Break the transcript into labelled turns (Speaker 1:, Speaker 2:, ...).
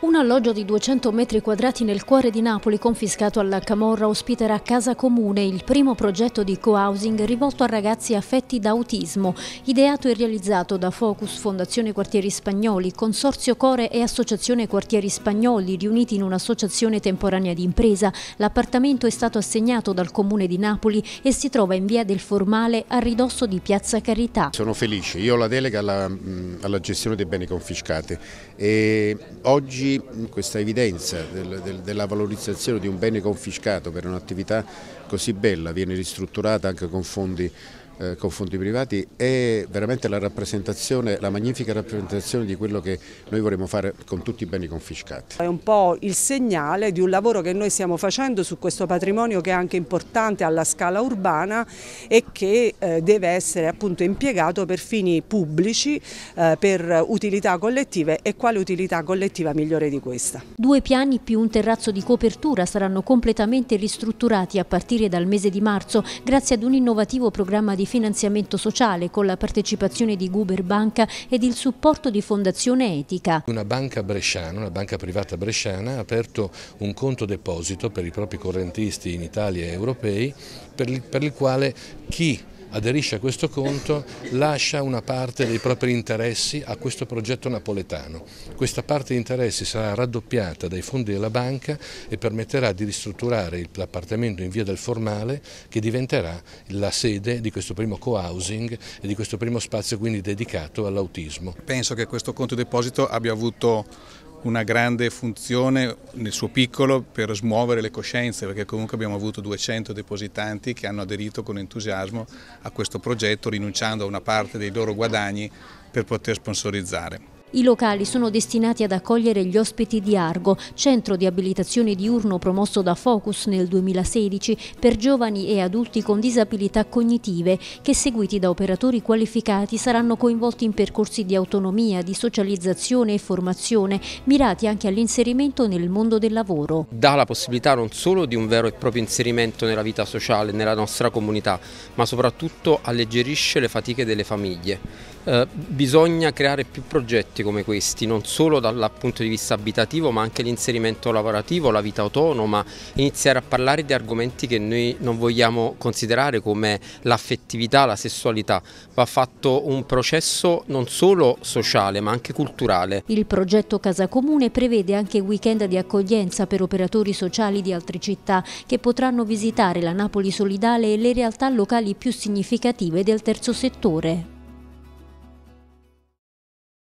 Speaker 1: Un alloggio di 200 metri quadrati nel cuore di Napoli confiscato alla Camorra ospiterà Casa Comune, il primo progetto di co-housing rivolto a ragazzi affetti da autismo, ideato e realizzato da Focus, Fondazione Quartieri Spagnoli, Consorzio Core e Associazione Quartieri Spagnoli, riuniti in un'associazione temporanea di impresa. L'appartamento è stato assegnato dal Comune di Napoli e si trova in via del Formale a ridosso di Piazza Carità.
Speaker 2: Sono felice, io ho la delega alla, mm, alla gestione dei beni confiscati e oggi oggi questa evidenza del, del, della valorizzazione di un bene confiscato per un'attività così bella viene ristrutturata anche con fondi eh, con fondi privati è veramente la rappresentazione, la magnifica rappresentazione di quello che noi vorremmo fare con tutti i beni confiscati.
Speaker 1: È un po' il segnale di un lavoro che noi stiamo facendo su questo patrimonio che è anche importante alla scala urbana e che eh, deve essere appunto impiegato per fini pubblici, eh, per utilità collettive e quale utilità collettiva migliore di questa. Due piani più un terrazzo di copertura saranno completamente ristrutturati a partire dal mese di marzo grazie ad un innovativo programma di finanziamento sociale con la partecipazione di Guber Banca ed il supporto di Fondazione Etica.
Speaker 3: Una banca bresciana, una banca privata bresciana ha aperto un conto deposito per i propri correntisti in Italia e europei per il, per il quale chi aderisce a questo conto lascia una parte dei propri interessi a questo progetto napoletano. Questa parte di interessi sarà raddoppiata dai fondi della banca e permetterà di ristrutturare l'appartamento in via del Formale che diventerà la sede di questo primo co-housing e di questo primo spazio quindi dedicato all'autismo.
Speaker 4: Penso che questo conto deposito abbia avuto una grande funzione nel suo piccolo per smuovere le coscienze perché comunque abbiamo avuto 200 depositanti che hanno aderito con entusiasmo a questo progetto rinunciando a una parte dei loro guadagni per poter sponsorizzare.
Speaker 1: I locali sono destinati ad accogliere gli ospiti di Argo, centro di abilitazione diurno promosso da Focus nel 2016 per giovani e adulti con disabilità cognitive, che seguiti da operatori qualificati saranno coinvolti in percorsi di autonomia, di socializzazione e formazione, mirati anche all'inserimento nel mondo del lavoro.
Speaker 5: Dà la possibilità non solo di un vero e proprio inserimento nella vita sociale, nella nostra comunità, ma soprattutto alleggerisce le fatiche delle famiglie eh, bisogna creare più progetti come questi, non solo dal punto di vista abitativo ma anche l'inserimento lavorativo, la vita autonoma, iniziare a parlare di argomenti che noi non vogliamo considerare come l'affettività, la sessualità. Va fatto un processo non solo sociale ma anche culturale.
Speaker 1: Il progetto Casa Comune prevede anche weekend di accoglienza per operatori sociali di altre città che potranno visitare la Napoli solidale e le realtà locali più significative del terzo settore.